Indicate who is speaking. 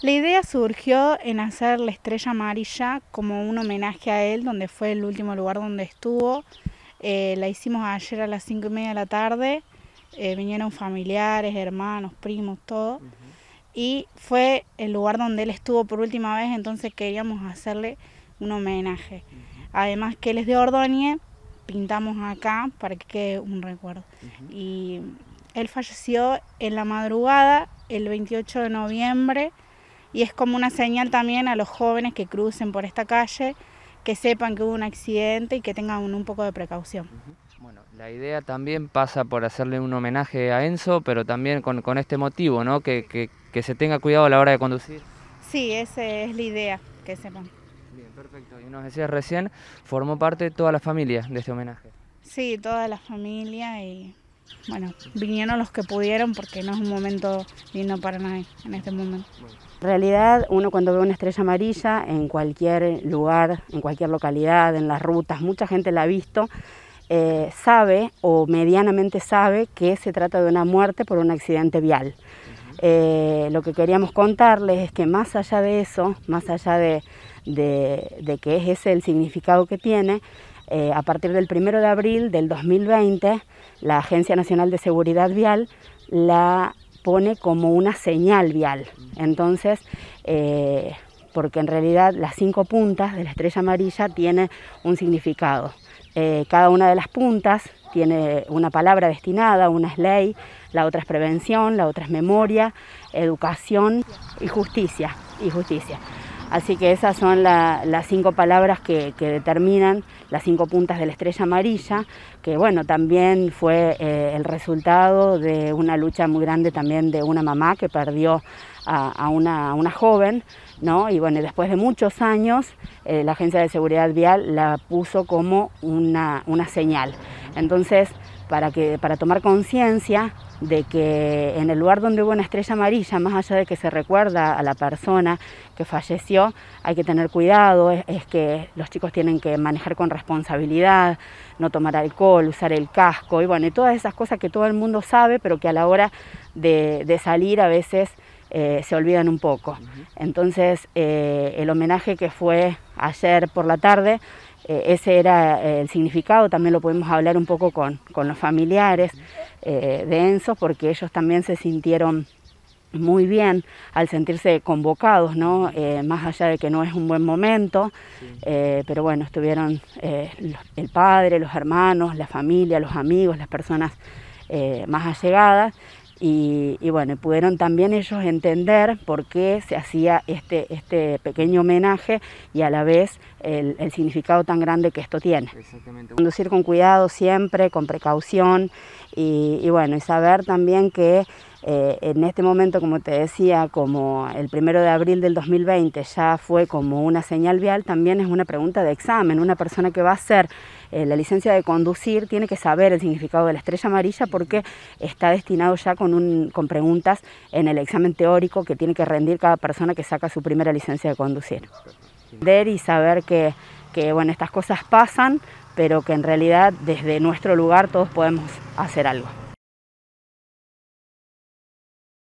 Speaker 1: La idea surgió en hacer la estrella amarilla como un homenaje a él, donde fue el último lugar donde estuvo. Eh, la hicimos ayer a las cinco y media de la tarde. Eh, vinieron familiares, hermanos, primos, todo. Y fue el lugar donde él estuvo por última vez, entonces queríamos hacerle un homenaje. Además que él es de Ordóñez, pintamos acá para que quede un recuerdo. Y él falleció en la madrugada, el 28 de noviembre y es como una señal también a los jóvenes que crucen por esta calle que sepan que hubo un accidente y que tengan un, poco de precaución.
Speaker 2: Bueno, la idea también pasa por hacerle un homenaje a Enzo, pero también con, con este motivo, ¿no? Que, que, que, se tenga cuidado a la hora de conducir.
Speaker 1: Sí, esa es la idea que sepan Bien, perfecto. Y nos decías recién,
Speaker 2: formó parte toda la familia de este homenaje.
Speaker 1: Sí, toda la familia y bueno, vinieron los que pudieron porque no es un momento lindo para nadie en este momento.
Speaker 3: En realidad, uno cuando ve una estrella amarilla en cualquier lugar, en cualquier localidad, en las rutas, mucha gente la ha visto, eh, sabe o medianamente sabe que se trata de una muerte por un accidente vial. Eh, lo que queríamos contarles es que más allá de eso, más allá de, de, de que es ese el significado que tiene, eh, a partir del 1 de abril del 2020, la Agencia Nacional de Seguridad Vial la pone como una señal vial. Entonces, eh, porque en realidad las cinco puntas de la estrella amarilla tienen un significado. Eh, cada una de las puntas tiene una palabra destinada, una es ley, la otra es prevención, la otra es memoria, educación y justicia. Y justicia. Así que esas son las cinco palabras que, determinan las cinco puntas de la estrella amarilla, que bueno, también fue eh, el resultado de una lucha muy grande también de una mamá que perdió a, una, joven, ¿no? Y bueno, después de muchos años, eh, la Agencia de Seguridad Vial la puso como una, una señal. Entonces, para, que, para tomar conciencia de que en el lugar donde hubo una estrella amarilla, más allá de que se recuerda a la persona que falleció, hay que tener cuidado, es, que los chicos tienen que manejar con responsabilidad, no tomar alcohol, usar el casco, y bueno, todas esas cosas que todo el mundo sabe, pero que a la hora de salir a veces eh, se olvidan un poco. Entonces, eh, el homenaje que fue ayer por la tarde, eh, ese era el significado, también lo podemos hablar un poco con, los familiares de Enzo, porque ellos también se sintieron muy bien al sentirse convocados, ¿no? más allá de que no es un buen momento, pero bueno, estuvieron el padre, los hermanos, la familia, los amigos, las personas más allegadas y, y, bueno, pudieron también ellos entender por qué se hacía este, este pequeño homenaje y a la vez el, significado tan grande que esto tiene. Exactamente. Conducir con cuidado siempre, con precaución y bueno, y saber también que eh, en este momento, como te decía, como el primero de abril del 2020 ya fue como una señal vial, también es una pregunta de examen. Una persona que va a hacer eh, la licencia de conducir tiene que saber el significado de la estrella amarilla porque está destinado ya con, preguntas en el examen teórico que tiene que rendir cada persona que saca su primera licencia de conducir. Y saber que, que bueno, estas cosas pasan, pero que en realidad desde nuestro lugar todos podemos hacer algo.